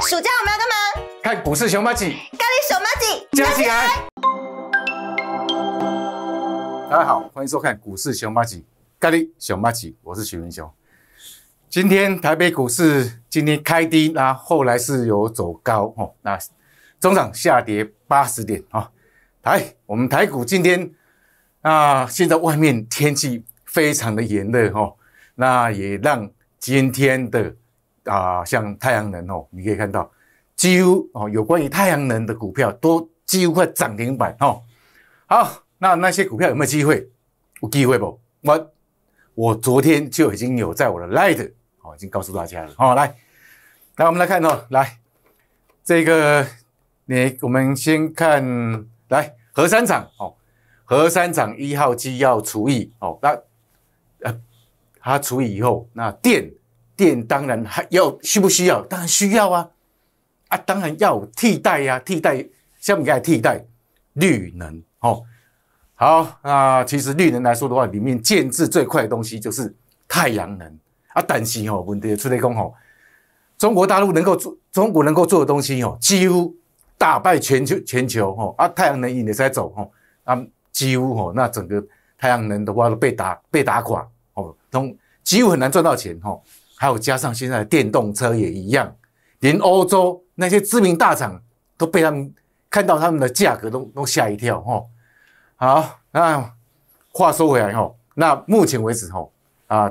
暑假我们要干嘛？看股市熊猫鸡咖喱熊猫鸡加起来。大家好，欢迎收看股市熊猫鸡咖喱熊猫鸡，我是许文雄。今天台北股市今天开低，那后来是有走高哦，那总场下跌八十点啊。台我们台股今天，啊，现在外面天气非常的炎热哈，那也让今天的。啊，像太阳能哦，你可以看到，几乎哦，有关于太阳能的股票都几乎快涨停板哦。好，那那些股票有没有机会？有机会不？我我昨天就已经有在我的 Light 哦，已经告诉大家了哦。来，来我们来看哦，来这个你我们先看来核三厂哦，核三厂一号机要除以哦，那呃，它除以以后，那电。电当然还要需不需要？当然需要啊！啊，当然要替代呀，替代相比之下替代绿能哦。好，那其实绿能来说的话，里面建制最快的东西就是太阳能啊。但是哦，问题出在讲哦，中国大陆能够做中国能够做的东西哦，几乎打败全球全球哦啊，太阳能也在走哦啊，几乎哦，那整个太阳能的话都被打被打垮哦，从几乎很难赚到钱哦。还有加上现在的电动车也一样，连欧洲那些知名大厂都被他们看到他们的价格都都吓一跳哈。好，那话说回来吼，那目前为止吼啊，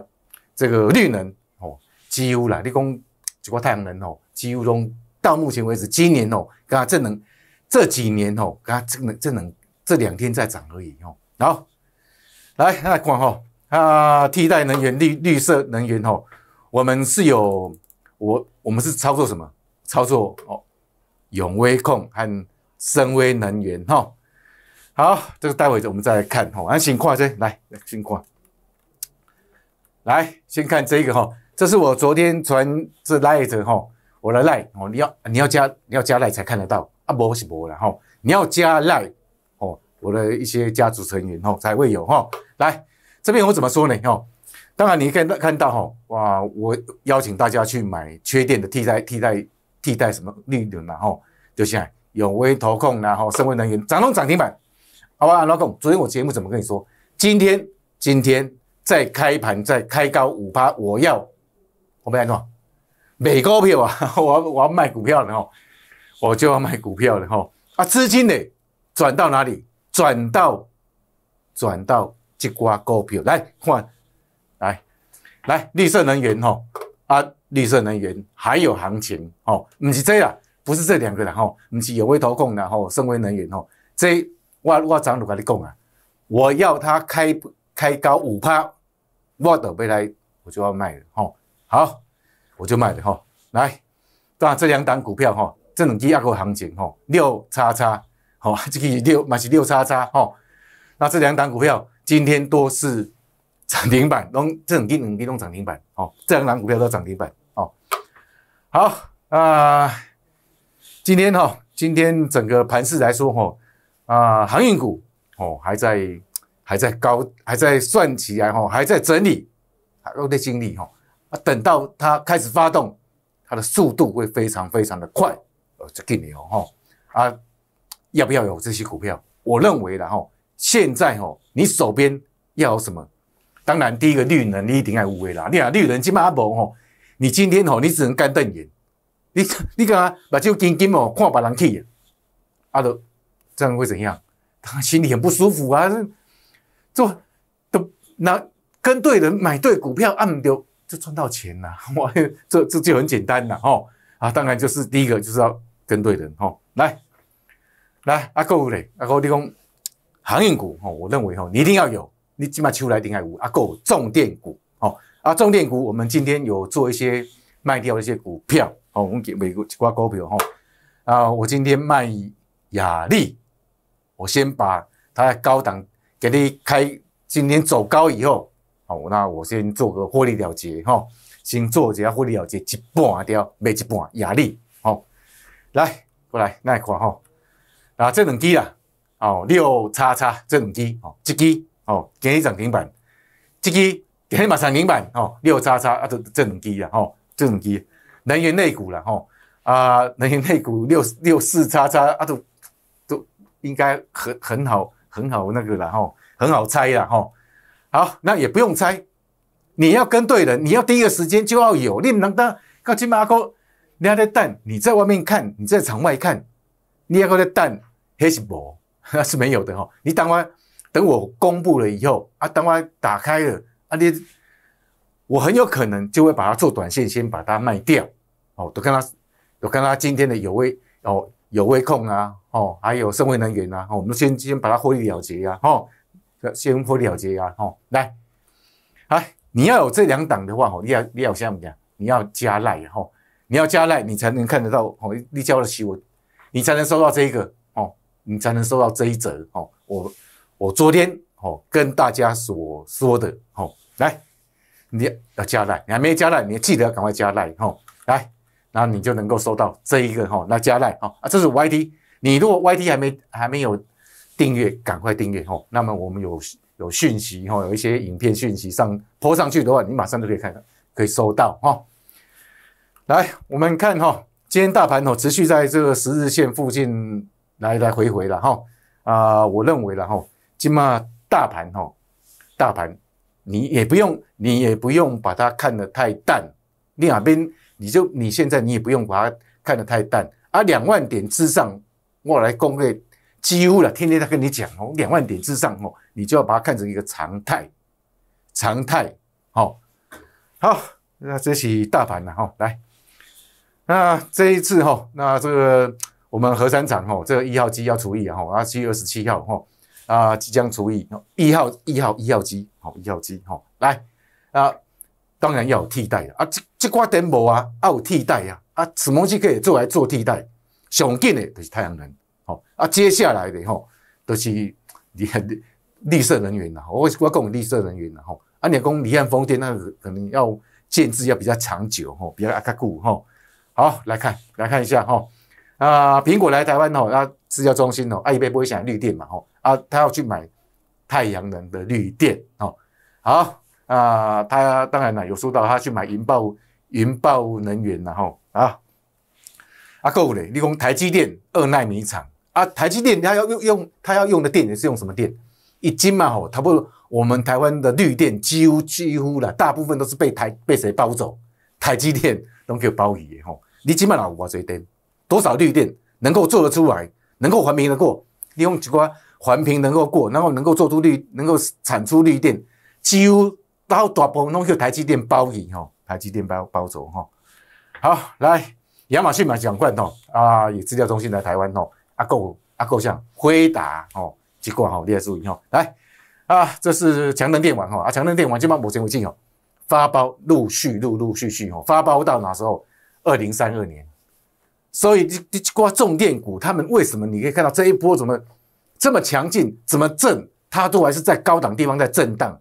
这个绿能哦几乎啦，你讲只个太阳能哦，几乎都到目前为止今年哦，刚刚这能这几年哦，刚刚这能这能这两天在涨而已哦。好，来那讲吼啊，替代能源绿绿色能源哦。我们是有我，我们是操作什么？操作哦，永威控和深威能源哈。好，这个待会我们再来看哈。来，请挂机，来，来，先挂。来，先看这个哈，这是我昨天传这赖的哈，我的赖哦，你要你要加你要加赖才看得到。啊，不是不了哈，你要加赖哦，我的一些家族成员哦才会有哈。来，这边我怎么说呢？哈。当然，你可以看到哈，哇，我邀请大家去买缺电的替代替代替代什么利能啊，吼，就像永威投控然后深威能源涨停涨停板，好吧，老公，昨天我节目怎么跟你说？今天今天再开盘再开高五八，我要我们来弄，美股票啊，我我要卖股票了哈，我就要卖股票了哈，啊，资金呢转到哪里？转到转到一挂股票来看。来来，绿色能源吼啊，绿色能源还有行情哦，唔是这样，不是这两个的吼，唔是有微投控的吼，深维能源吼，这我我怎如跟你讲啊？我要它开开高五趴，我的未来我就要卖了吼。好，我就卖了吼。来，那这两档股票吼，这两只个股行情吼，六叉叉吼，这个六嘛是六叉叉吼。那这两档股票今天都是。涨停板，侬这种低能低动涨停板，哦，这两档股票都涨停板，哦，好啊，今天哈，今天整个盘市来说哈，啊，航运股哦还在还在高，还在算起来哈，还在整理，还在经历哈，啊，等到它开始发动，它的速度会非常非常的快，呃，这给你哦哈，啊，要不要有这些股票？我认为的哈，现在哦，你手边要有什么？当然，第一个绿人你一定系有龟啦。你啊，绿人起码阿无吼，你今天吼你只能干瞪眼，你 你干嘛？目睭金金哦，看别人去，啊，都这样会怎样？他 心里很不舒服啊，做都那跟对人买对股票，按丢就赚到钱啦。哇，这这就很简单啦吼啊，当然就是第一个就是要跟对人吼，来来阿哥唔理阿哥，你讲行业股吼，我认为吼你一定要有。你起码出来定有捂啊，购重点股哦啊，重点股我们今天有做一些卖掉一些股票哦，我们给每个一挂股票吼啊，我今天卖雅丽，我先把它高档给你开，今天走高以后哦，那我先做个获利了结哈，先做一下获利了结，一半掉卖一半雅丽哦，来过来那一块吼，啊，这两支啊哦六叉叉这两支哦一支。哦，今天涨停板，这只今天马上涨停板哦，六叉叉啊都这种机啊，吼，这种机，能源内股了吼，啊，能源内股六六四叉叉啊都都应该很很好很好那个了吼，很好猜了吼，好，那也不用猜，你要跟对了，你要第一个时间就要有，你难道刚才阿哥捏在等，你在外面看，你在场外看，捏个在等，还是无，是没有的哦，你等完。等我公布了以后啊，等我打开了啊，你我很有可能就会把它做短线，先把它卖掉。哦，都跟他，都跟他今天的有位哦，有位控啊，哦，还有社会能源啊，哦，我们先先把它获利了结呀，哦，先获利了结呀，哦，来，哎，你要有这两档的话，哦，你要你要像我这样，你要加赖哦，你要加赖，你才能看得到哦，你交的起我，你才能收到这一个哦，你才能收到这一折哦，我。我昨天哦跟大家所说的哦，来，你要加赖，你还没加赖，你记得赶快加赖哦，来，然后你就能够收到这一个哈，那加赖哦啊，这是 Y T，你如果 Y T 还没还没有订阅，赶快订阅哦，那么我们有有讯息哈，有一些影片讯息上泼上去的话，你马上就可以看，到，可以收到哈。来，我们看哈，今天大盘哦，持续在这个十日线附近来来回回了哈啊，我认为了哈。起码大盘哈，大盘，你也不用，你也不用把它看得太淡。另哪边，你就你现在你也不用把它看得太淡。啊，两万点之上，我来公会几乎了，天天在跟你讲哦，两万点之上哦，你就要把它看成一个常态，常态。好，好，那这是大盘了哈。来，那这一次哈，那这个我们核三厂哈，这个一号机要除役啊，七月二十七号哈。啊，即将除役一号一号一号机，好一号机，好来啊，当然要有替代了啊，这这挂电无啊，啊有替代呀，啊，什么机可以做来做替代？常见的就是太阳能，好啊，接下来的吼，都是你看 绿色能源啦，我我讲绿色能源啦，吼，啊，你讲离岸风电，那个可能要建制要比较长久，吼，比较坚固，吼，好来看来看一下，吼，啊，苹果来台湾吼，啊。市郊中心哦，爱贝不会想绿电嘛吼啊，他要去买太阳能的绿电哦，好啊，他当然了，有说到他去买云豹云豹能源然后啊啊，够唔你讲台积电二纳米厂啊，台积电他要用用他要用的电也是用什么电？一金嘛吼，他不我们台湾的绿电几乎几乎了，大部分都是被台被谁包走？台积电都给包鱼的吼，你金嘛拿五我这一电？多少绿电能够做得出来？能够环评的过，利用这个环评能够过，然后能够做出绿，能够产出绿电，几乎到大部分都叫台积电包起吼，台积电包包走吼。好，来亚马逊嘛讲惯吼，啊，以资料中心来台湾吼，阿够阿够像辉达吼，这个好厉害，注意吼。来啊，这是强能电网吼，啊，强能电网今办目前为止吼，发包陆续陆陆续续吼，发包到哪时候二零三二年。所以这这挂重电股，他们为什么？你可以看到这一波怎么这么强劲，怎么震，它都还是在高档地方在震荡。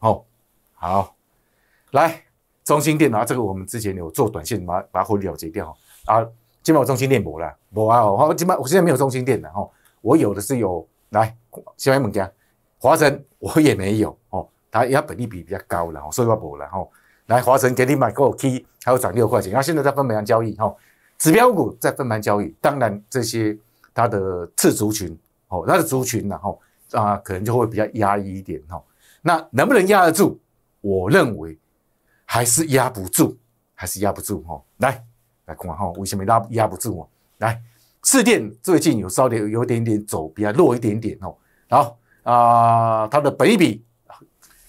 哦，好，来，中心电脑这个我们之前有做短线，把把它了结掉。啊，今麦我中心电没了，没了。好，今麦我现在没有中心电了。哈，我有的是有。来，先买哪家？华晨，我也没有。哦，它它本地比比较高了，所以我没了。哈，来，华晨给你买够 K，还要涨六块钱。然、后现在在分美元交易。哈。指标股在分盘交易，当然这些它的次族群，哦，它的族群，然后啊，可能就会比较压抑一点，哈。那能不能压得住？我认为还是压不住，还是压不住，哈。来，来，看哈，为什么压压不住？哦，来，四电最近有稍微有点点走比较弱一点点，哦。好，啊，它的本益比，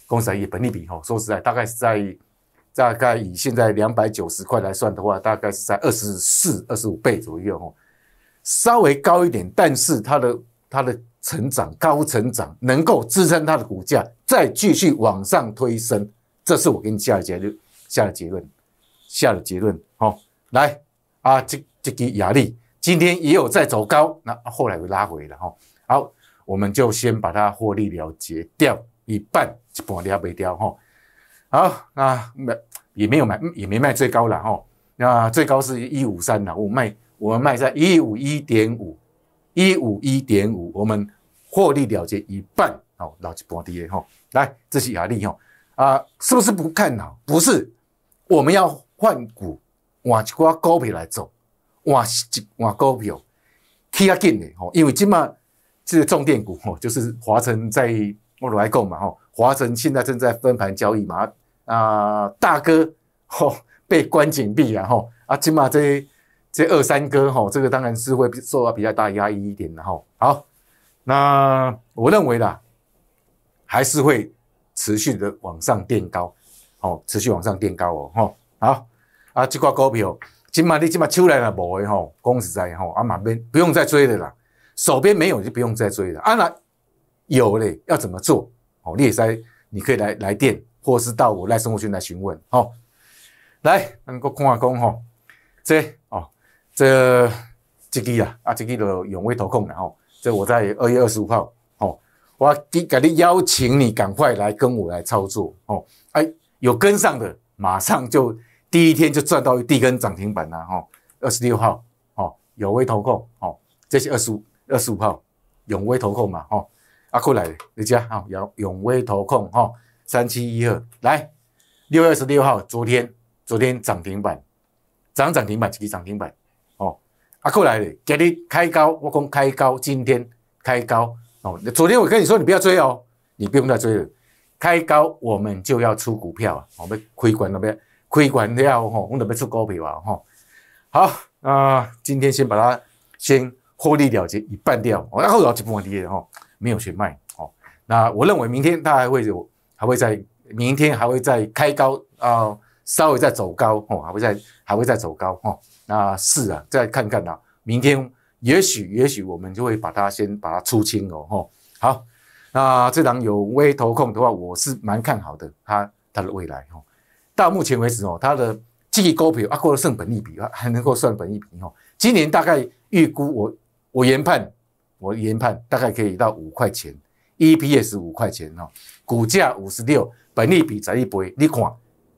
公司也本益比，哈，说实在，大概是在。大概以现在两百九十块来算的话，大概是在二十四、二十五倍左右哦，稍微高一点，但是它的它的成长高成长能够支撑它的股价再继续往上推升，这是我给你下的结论。下的结论，下的结论。好，来啊，这这个压力今天也有在走高，那后来又拉回了哈。好，我们就先把它获利了结掉一半，一半了没掉哈。好，那没也没有卖，也没卖最高了哈。那最高是一五三了，我卖，我们卖在一五一点五，一五一点五，我们获利了结一半，哦，老一半跌的哈。来，这是压力哈，啊，是不是不看好？不是，我们要换股，换一挂股票来做，换一换股票，听下近的哦，因为今这个重电股，哦，就是华晨在我来购嘛哈，华晨现在正在分盘交易嘛。啊，大哥，吼，被关紧闭，然后，啊，起码这这二三哥，吼，这个当然是会受到比较大压抑一点，然后，好，那我认为啦，还是会持续的往上垫高，哦，持续往上垫高哦，吼，好，啊，这挂股票，起码你起码出来了无的吼，公实在吼，啊，马边不用再追的啦，手边没有就不用再追了，啊，那有嘞，要怎么做？哦，你也在，你可以来来电。或是到我赖生活圈来询问，哦，来，能够看下讲吼，这，哦，这这个啊，啊，这支的永威投控的吼，这我在二月二十五号，吼，我给你邀请你赶快来跟我来操作，哦，哎，有跟上的，马上就第一天就赚到地根涨停板了，吼，二十六号，吼，永威投控，吼，这是二十五，二十五号永威投控嘛，吼，啊，过来，你遮，哈，有永威投控，吼。三七一二来，六月二十六号，昨天昨天涨停板，涨涨停板，一个涨停板哦。阿过来了，给你开高，我讲开高，今天开高哦。昨天我跟你说，你不要追哦，你不用再追了。开高，我们就要出股票啊，哦，要亏管了，要亏管了，吼，我们就要出股票啊，吼。好，那今天先把它先获利了结一半掉，我后头不部分的吼，没有去卖哦。那我认为明天它还会有。还会在明天，还会再开高啊，稍微再走高哦，还会再还会再走高哈。那是啊，再看看啊，明天也许也许我们就会把它先把它出清哦哈。好，那这档有微投控的话，我是蛮看好的，它它的未来哈。到目前为止哦，它的绩高比啊过了剩本利比，还能够算本一比哈。今年大概预估我我研判，我研判大概可以到五块钱。EPS 五块钱哦，股价五十六，本利比才一倍。你看，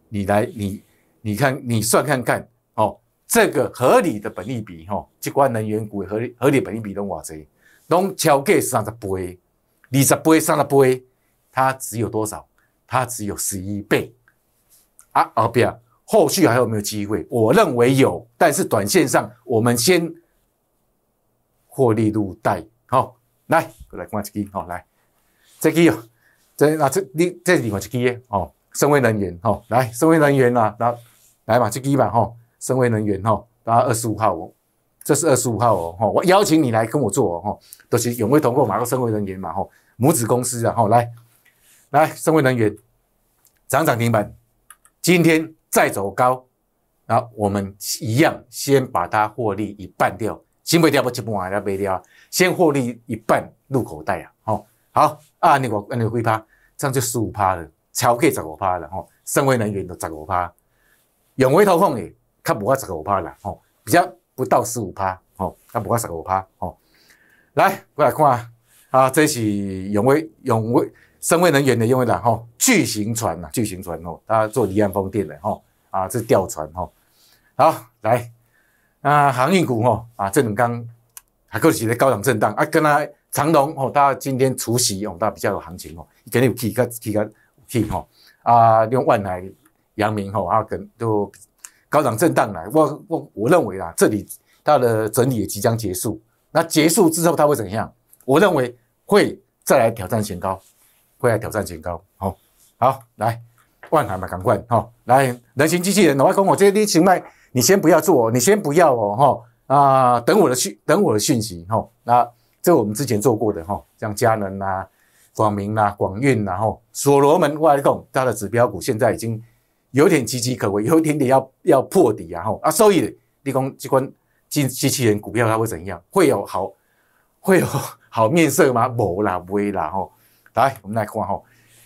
你来你你看你算看看哦，这个合理的本利比哈，这关能源股合理合理本利比拢偌济，拢超过三十倍，二十倍三十倍，它只有多少？它只有十一倍啊！后边后续还有没有机会？我认为有，但是短线上我们先获利入袋。好，来，来关一支好来。这基哦，这那这你这地方是基耶哦，升威能源哦，来升威能源啦，那来嘛，这基个，吼，升威能源大家二十五号哦，这是二十五号哦哦，我邀请你来跟我做哦吼，都是永威团购嘛，个升威能源嘛哦，母子公司啊哦，来来升威能源，涨涨停板，今天再走高，那我们一样先把它获利一半掉，先卖掉不一半还再卖掉，先获利一半入口袋啊，哦。好啊，你个啊，你亏趴，这样就十五趴了，超过十五趴了吼。身为能源的十五趴，永威投控的，它不过十五趴了吼，比较不到十五趴吼，它不过十五趴吼。来，过来看啊，啊，这是永威永威身为能源的永威啦吼，巨型船呐，巨型船吼，家做离岸风电的吼，啊，是吊船吼。好，来啊，航运股吼，啊，这两天还够是咧高档震荡啊，跟它。长隆哦，大家今天除夕哦，大家比较有行情哦，肯定有起个起个起哈啊，用万来阳明哦，啊跟就高涨震荡来，我我我认为啊，这里它的整理也即将结束。那结束之后它会怎样？我认为会再来挑战前高，会来挑战前高。好，好来万海嘛，赶快哈，来人形机器人，老外讲我这你情卖，你先不要做，你先不要哦哈啊，等我的讯，等我的讯息哈，那。这我们之前做过的哈，像佳能呐、广明呐、广运，然后所罗门外控，它的指标股现在已经有点岌岌可危，有一点点要 要破底然后啊，所以你讲机关机机器人股票它会怎样？会有好会有好面色吗？无啦，不会啦哈。来，我们来看哈，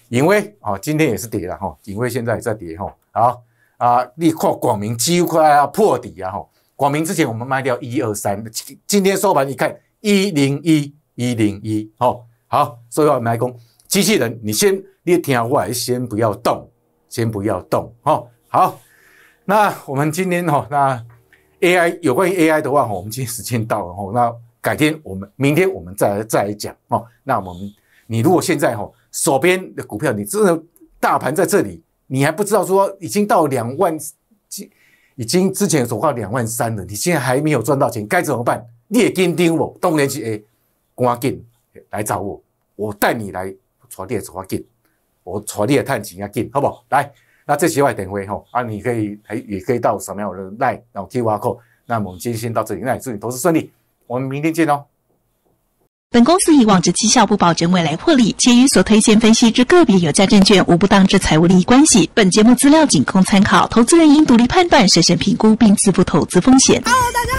永威哦，今天也是跌了哈，永威现在也在跌哈。好啊，你看广明几乎快要破底然后广明之前我们卖掉一二三，今今天收盘一看。一零一，一零一，哦，好，所以话来讲，机器人，你先，你听我，先不要动，先不要动，哦，好，那我们今天，哦，那 AI 有关于 AI 的话，我们今天时间到了，哦，那改天我们，明天我们再来再来讲，哦，那我们，你如果现在，哦，手边的股票，你真的大盘在这里，你还不知道说已经到两万，已经，已经之前走到两万三了，你现在还没有赚到钱，该怎么办？你也紧张无？当然是诶，赶紧来找我，我带你来，揣你也做啊，紧，我揣你也探钱啊，紧，好不？来，那这些外等会吼，啊，你可以还也可以到扫描我的奈，然后 Q R code。那我们今天先到这里，那祝你投资顺利，我们明天见哦。本公司以往之绩效不保证未来获利，且与所推荐分析之个别有价证券无不当之财务利益关系。本节目资料仅供参考，投资人应独立判断、审慎评估并自负投资风险。Hello，大家。